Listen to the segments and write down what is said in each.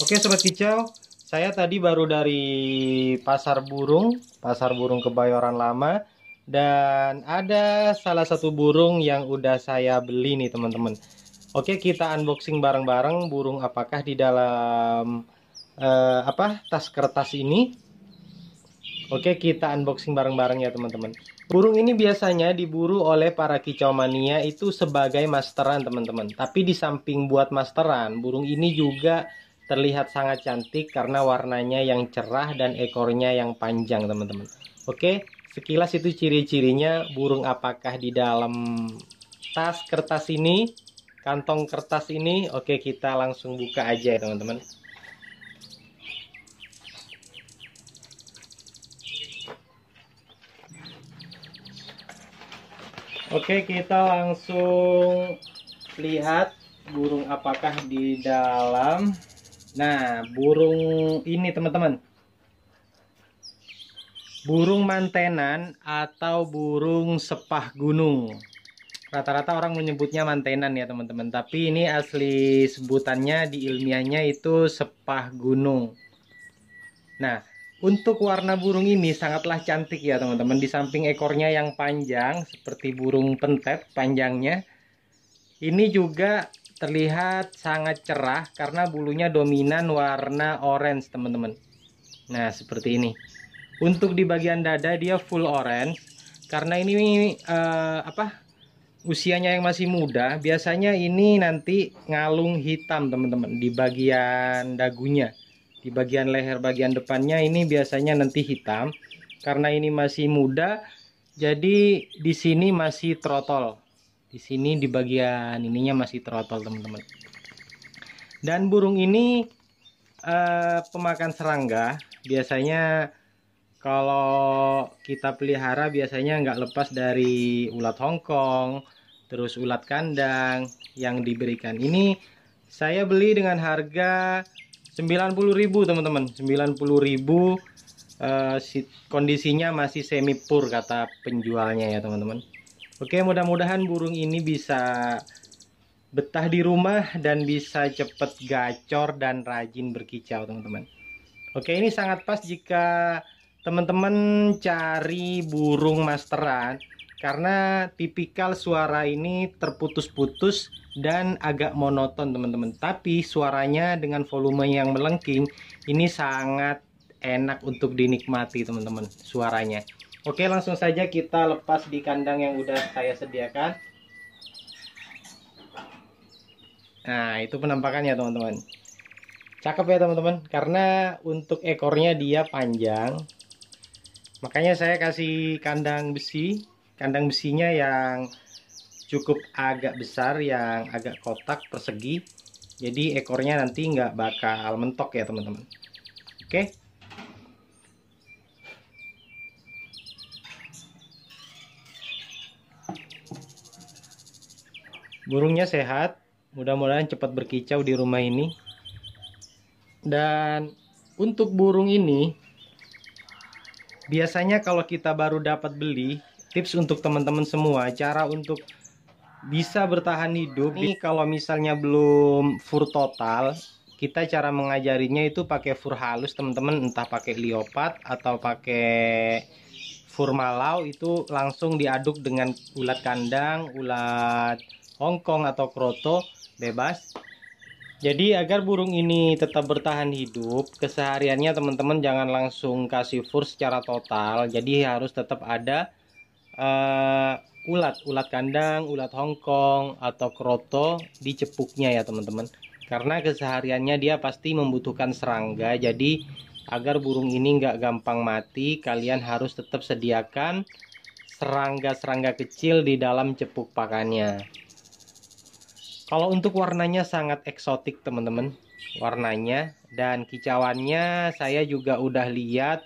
Oke Sobat Kicau, saya tadi baru dari Pasar Burung, Pasar Burung Kebayoran Lama. Dan ada salah satu burung yang udah saya beli nih teman-teman. Oke kita unboxing bareng-bareng burung apakah di dalam uh, apa tas kertas ini. Oke kita unboxing bareng-bareng ya teman-teman. Burung ini biasanya diburu oleh para kicau mania itu sebagai masteran teman-teman. Tapi di samping buat masteran, burung ini juga terlihat sangat cantik karena warnanya yang cerah dan ekornya yang panjang teman-teman oke sekilas itu ciri-cirinya burung apakah di dalam tas kertas ini kantong kertas ini oke kita langsung buka aja ya teman-teman Oke, kita langsung lihat burung apakah di dalam Nah, burung ini teman-teman. Burung mantenan atau burung sepah gunung. Rata-rata orang menyebutnya mantenan ya teman-teman. Tapi ini asli sebutannya di ilmiahnya itu sepah gunung. Nah, untuk warna burung ini sangatlah cantik ya teman-teman. Di samping ekornya yang panjang seperti burung pentet panjangnya. Ini juga terlihat sangat cerah karena bulunya dominan warna orange teman-teman nah seperti ini untuk di bagian dada dia full orange karena ini uh, apa usianya yang masih muda biasanya ini nanti ngalung hitam teman-teman di bagian dagunya di bagian leher bagian depannya ini biasanya nanti hitam karena ini masih muda jadi di sini masih trotol di sini di bagian ininya masih terotol teman-teman dan burung ini eh, pemakan serangga biasanya kalau kita pelihara biasanya nggak lepas dari ulat hongkong terus ulat kandang yang diberikan ini saya beli dengan harga 90.000 teman-teman 90.000 eh, kondisinya masih semi pur kata penjualnya ya teman-teman Oke, mudah-mudahan burung ini bisa betah di rumah dan bisa cepat gacor dan rajin berkicau, teman-teman. Oke, ini sangat pas jika teman-teman cari burung masteran karena tipikal suara ini terputus-putus dan agak monoton, teman-teman. Tapi suaranya dengan volume yang melengking ini sangat enak untuk dinikmati, teman-teman, suaranya. Oke langsung saja kita lepas di kandang yang udah saya sediakan Nah itu penampakannya teman-teman Cakep ya teman-teman Karena untuk ekornya dia panjang Makanya saya kasih kandang besi Kandang besinya yang cukup agak besar Yang agak kotak persegi Jadi ekornya nanti nggak bakal mentok ya teman-teman Oke burungnya sehat mudah-mudahan cepat berkicau di rumah ini dan untuk burung ini biasanya kalau kita baru dapat beli tips untuk teman-teman semua cara untuk bisa bertahan hidup ini kalau misalnya belum fur total kita cara mengajarinya itu pakai fur halus teman-teman entah pakai leopard atau pakai fur malau itu langsung diaduk dengan ulat kandang ulat Hongkong atau kroto bebas. Jadi agar burung ini tetap bertahan hidup, kesehariannya teman-teman jangan langsung kasih fur secara total. Jadi harus tetap ada uh, ulat, ulat kandang, ulat Hongkong atau kroto di cepuknya ya teman-teman. Karena kesehariannya dia pasti membutuhkan serangga. Jadi agar burung ini nggak gampang mati, kalian harus tetap sediakan serangga-serangga kecil di dalam cepuk pakannya. Kalau untuk warnanya sangat eksotik teman-teman Warnanya dan kicauannya saya juga udah lihat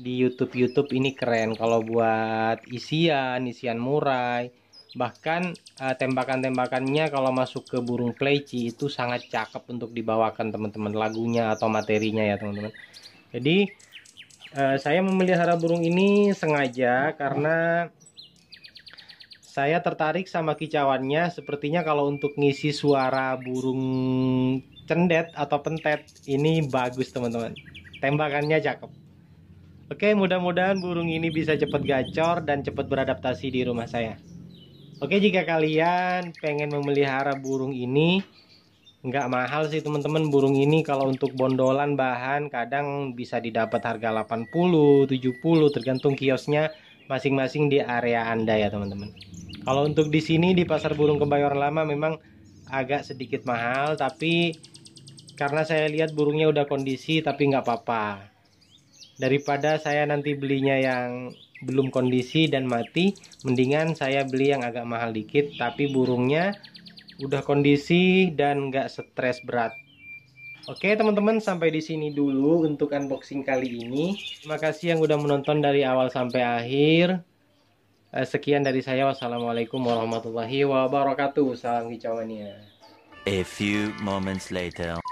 di YouTube-YouTube ini keren Kalau buat isian, isian murai Bahkan uh, tembakan-tembakannya kalau masuk ke burung pleci itu sangat cakep untuk dibawakan teman-teman Lagunya atau materinya ya teman-teman Jadi uh, saya memelihara burung ini sengaja karena saya tertarik sama kicauannya. Sepertinya kalau untuk ngisi suara burung cendet atau pentet ini bagus teman-teman. Tembakannya cakep. Oke, mudah-mudahan burung ini bisa cepat gacor dan cepat beradaptasi di rumah saya. Oke, jika kalian pengen memelihara burung ini, nggak mahal sih teman-teman burung ini kalau untuk bondolan bahan kadang bisa didapat harga 80 70 tergantung kiosnya masing-masing di area Anda ya teman-teman kalau untuk di sini di Pasar Burung Kebayoran Lama memang agak sedikit mahal, tapi karena saya lihat burungnya udah kondisi tapi nggak apa-apa. Daripada saya nanti belinya yang belum kondisi dan mati, mendingan saya beli yang agak mahal dikit tapi burungnya udah kondisi dan nggak stres berat. Oke teman-teman sampai di sini dulu untuk unboxing kali ini. Terima kasih yang udah menonton dari awal sampai akhir. Eh, sekian dari saya. Wassalamualaikum warahmatullahi wabarakatuh. Salam kicauannya. A few moments later.